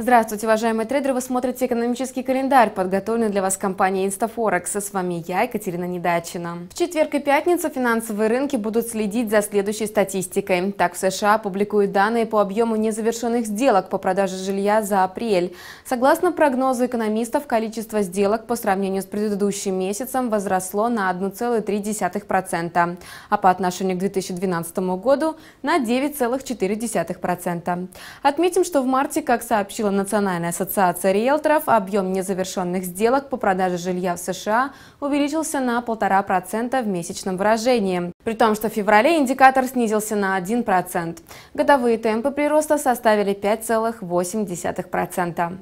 Здравствуйте, уважаемые трейдеры! Вы смотрите экономический календарь, подготовленный для вас компанией InstaForex. С вами я, Екатерина Недачина. В четверг и пятницу финансовые рынки будут следить за следующей статистикой. Так, в США публикуют данные по объему незавершенных сделок по продаже жилья за апрель. Согласно прогнозу экономистов, количество сделок по сравнению с предыдущим месяцем возросло на 1,3%, а по отношению к 2012 году на 9,4%. Отметим, что в марте, как сообщила сообщила Национальная ассоциация риэлторов, объем незавершенных сделок по продаже жилья в США увеличился на 1,5% в месячном выражении, при том, что в феврале индикатор снизился на 1%. Годовые темпы прироста составили 5,8%.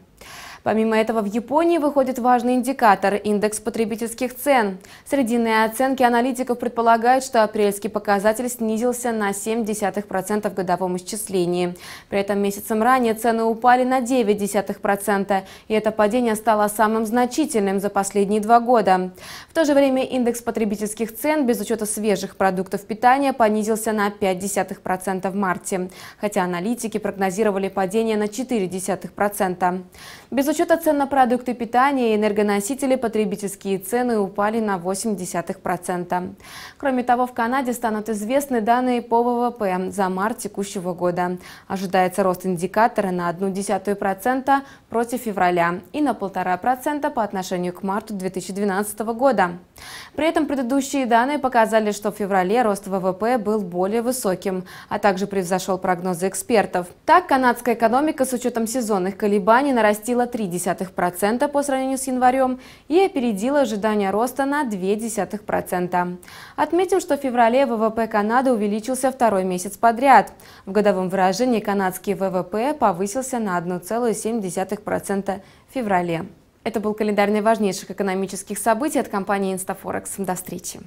Помимо этого в Японии выходит важный индикатор – индекс потребительских цен. Срединные оценки аналитиков предполагают, что апрельский показатель снизился на 0,7% в годовом исчислении. При этом месяцем ранее цены упали на 0,9%, и это падение стало самым значительным за последние два года. В то же время индекс потребительских цен без учета свежих продуктов питания понизился на 0,5% в марте, хотя аналитики прогнозировали падение на 0,4%. Без учета цен на продукты питания и энергоносители потребительские цены упали на 0,8%. Кроме того, в Канаде станут известны данные по ВВП за март текущего года. Ожидается рост индикатора на 0,1% против февраля и на 1,5% по отношению к марту 2012 года. При этом предыдущие данные показали, что в феврале рост ВВП был более высоким, а также превзошел прогнозы экспертов. Так, канадская экономика с учетом сезонных колебаний нарастила 3 0,3% по сравнению с январем и опередила ожидания роста на 0,2%. Отметим, что в феврале ВВП Канады увеличился второй месяц подряд. В годовом выражении канадский ВВП повысился на 1,7% в феврале. Это был календарь наиважнейших экономических событий от компании InstaForex До встречи!